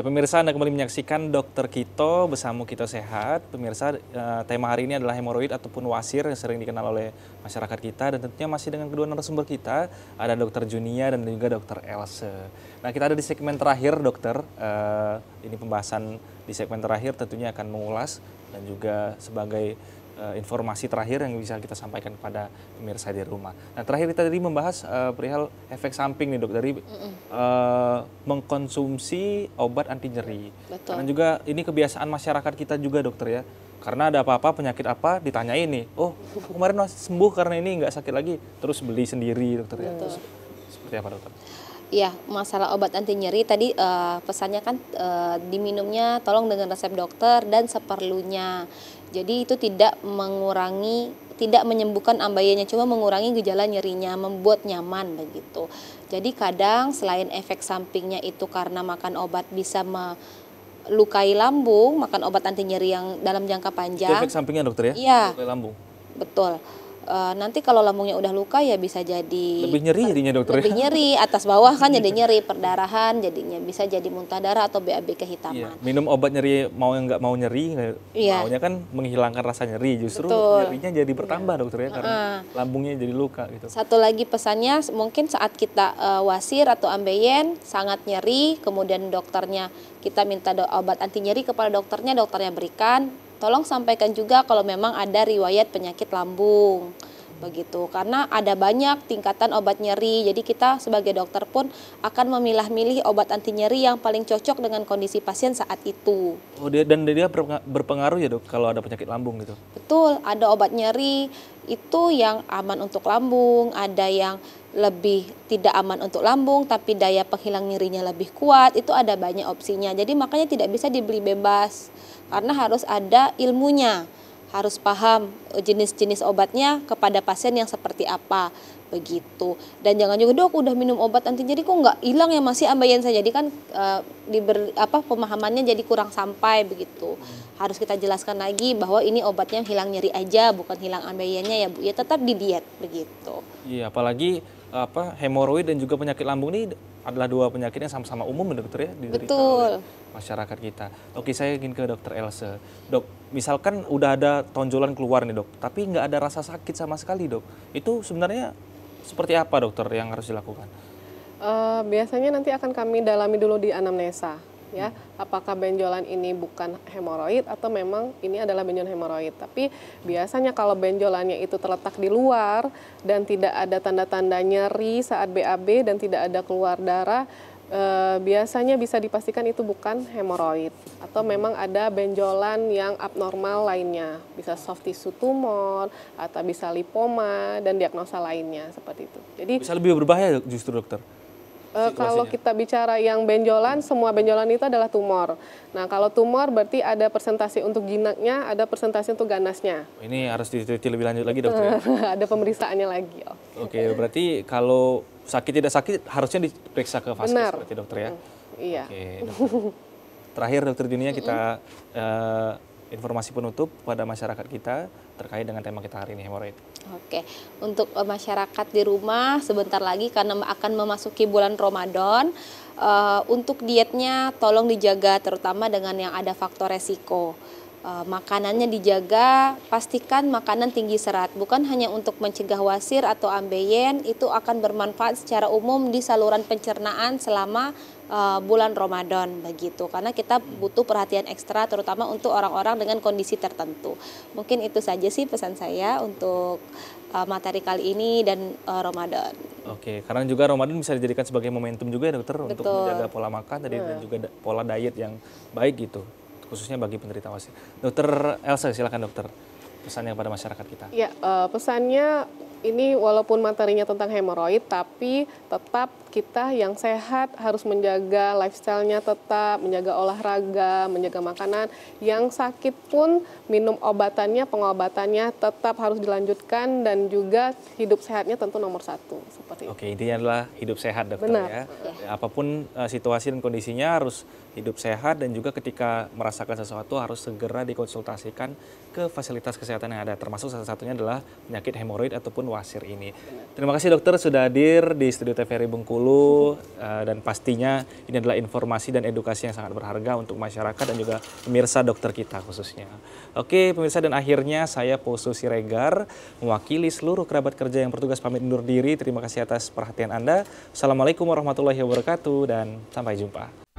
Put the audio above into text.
Ya pemirsa Anda kembali menyaksikan Dokter Kito bersama Kito Sehat. Pemirsa eh, tema hari ini adalah hemoroid ataupun wasir yang sering dikenal oleh masyarakat kita dan tentunya masih dengan kedua narasumber kita ada Dokter Junia dan juga Dokter Else. Nah kita ada di segmen terakhir Dokter. Eh, ini pembahasan di segmen terakhir tentunya akan mengulas dan juga sebagai Eh, informasi terakhir yang bisa kita sampaikan kepada pemirsa di rumah. Nah terakhir kita tadi membahas uh, perihal efek samping nih dok dari uh, mengkonsumsi obat anti nyeri. Betul. Dan juga ini kebiasaan masyarakat kita juga dokter ya. Karena ada apa-apa penyakit apa ditanya ini. oh kemarin masih sembuh karena ini nggak sakit lagi, terus beli sendiri dokter ya. Terus, seperti apa dokter? Ya, masalah obat anti nyeri tadi uh, pesannya kan uh, diminumnya tolong dengan resep dokter dan seperlunya. Jadi itu tidak mengurangi tidak menyembuhkan ambayanya cuma mengurangi gejala nyerinya membuat nyaman begitu jadi kadang selain efek sampingnya itu karena makan obat bisa melukai lambung makan obat anti nyeri yang dalam jangka panjang itu efek sampingnya dokter ya iya lambung betul uh, nanti kalau lambungnya udah luka ya bisa jadi lebih nyeri jadinya dokter ya? lebih nyeri atas bawah kan iya. jadi nyeri perdarahan jadinya bisa jadi muntah darah atau BAB kehitaman iya. minum obat nyeri mau yang nggak mau nyeri iya. maunya kan menghilangkan rasa nyeri justru Betul. nyerinya jadi bertambah iya. dokter ya karena uh. lambungnya jadi luka gitu satu lagi pesannya mungkin saat kita uh, wasir atau ambeien sangat nyeri kemudian dokternya kita minta obat anti nyeri kepada dokternya dokternya berikan Tolong sampaikan juga kalau memang ada riwayat penyakit lambung begitu karena ada banyak tingkatan obat nyeri jadi kita sebagai dokter pun akan memilah-milih obat anti nyeri yang paling cocok dengan kondisi pasien saat itu. Oh dia dan dia berpengaruh ya dok kalau ada penyakit lambung gitu. Betul, ada obat nyeri itu yang aman untuk lambung, ada yang lebih tidak aman untuk lambung tapi daya penghilang nyerinya lebih kuat, itu ada banyak opsinya. Jadi makanya tidak bisa dibeli bebas karena harus ada ilmunya harus paham jenis-jenis obatnya kepada pasien yang seperti apa begitu dan jangan juga dok udah minum obat nanti jadi kok nggak hilang ya masih ambeien saya jadi kan e, diber, apa pemahamannya jadi kurang sampai begitu harus kita jelaskan lagi bahwa ini obatnya hilang nyeri aja bukan hilang ambeiennya ya bu ya tetap di diet begitu iya apalagi apa hemoroid dan juga penyakit lambung ini adalah dua penyakit yang sama-sama umum ya, dokter ya di masyarakat kita. Oke, saya ingin ke dokter Elsa. Dok, misalkan udah ada tonjolan keluar nih dok, tapi nggak ada rasa sakit sama sekali dok. Itu sebenarnya seperti apa dokter yang harus dilakukan? Uh, biasanya nanti akan kami dalami dulu di anamnesa ya apakah benjolan ini bukan hemoroid atau memang ini adalah benjolan hemoroid tapi biasanya kalau benjolannya itu terletak di luar dan tidak ada tanda-tanda nyeri saat BAB dan tidak ada keluar darah e, biasanya bisa dipastikan itu bukan hemoroid atau memang ada benjolan yang abnormal lainnya, bisa soft tissue tumor atau bisa lipoma dan diagnosa lainnya seperti itu. Jadi bisa lebih berbahaya justru dokter e, kalau ya? kita bicara yang benjolan, semua benjolan itu adalah tumor. Nah, kalau tumor berarti ada presentasi untuk jinaknya, ada presentasi untuk ganasnya. Oh, ini harus diteliti lebih lanjut lagi, dokter. Ya? ada pemeriksaannya lagi. Oh. Oke, berarti kalau sakit tidak sakit harusnya diperiksa ke vaskes Benar. berarti dokter ya. Mm, iya. Oke, dokter. Terakhir dokter Dunia kita mm -hmm informasi penutup pada masyarakat kita terkait dengan tema kita hari ini hemoroid. Oke, untuk eh, masyarakat di rumah sebentar lagi karena akan memasuki bulan Ramadan, eh, untuk dietnya tolong dijaga terutama dengan yang ada faktor resiko uh, makanannya dijaga, pastikan makanan tinggi serat. Bukan hanya untuk mencegah wasir atau ambeien, itu akan bermanfaat secara umum di saluran pencernaan selama uh, bulan Ramadan begitu. Karena kita butuh perhatian ekstra terutama untuk orang-orang dengan kondisi tertentu. Mungkin itu saja sih pesan saya untuk uh, materi kali ini dan uh, Ramadan. Oke, karena juga Ramadan bisa dijadikan sebagai momentum juga ya dokter Betul. untuk menjaga pola makan dan hmm. juga pola diet yang baik gitu khususnya bagi penderita wasir. Dokter Elsa, silakan dokter pesannya kepada masyarakat kita? Ya, uh, pesannya ini walaupun materinya tentang hemoroid, tapi tetap kita yang sehat harus menjaga lifestyle-nya tetap, menjaga olahraga, menjaga makanan. Yang sakit pun minum obatannya, pengobatannya tetap harus dilanjutkan dan juga hidup sehatnya tentu nomor satu. Seperti Oke, itu. intinya adalah hidup sehat dokter Benar. ya. Benar. Iya. Apapun uh, situasi dan kondisinya harus hidup sehat dan juga ketika merasakan sesuatu harus segera dikonsultasikan ke fasilitas kesehatan kesehatan yang ada, termasuk salah satunya adalah penyakit hemoroid ataupun wasir ini. Terima kasih dokter sudah hadir di Studio TVRI Bengkulu eh, dan pastinya ini adalah informasi dan edukasi yang sangat berharga untuk masyarakat dan juga pemirsa dokter kita khususnya. Oke pemirsa dan akhirnya saya Poso Siregar mewakili seluruh kerabat kerja yang bertugas pamit undur diri. Terima kasih atas perhatian Anda. Assalamualaikum warahmatullahi wabarakatuh dan sampai jumpa.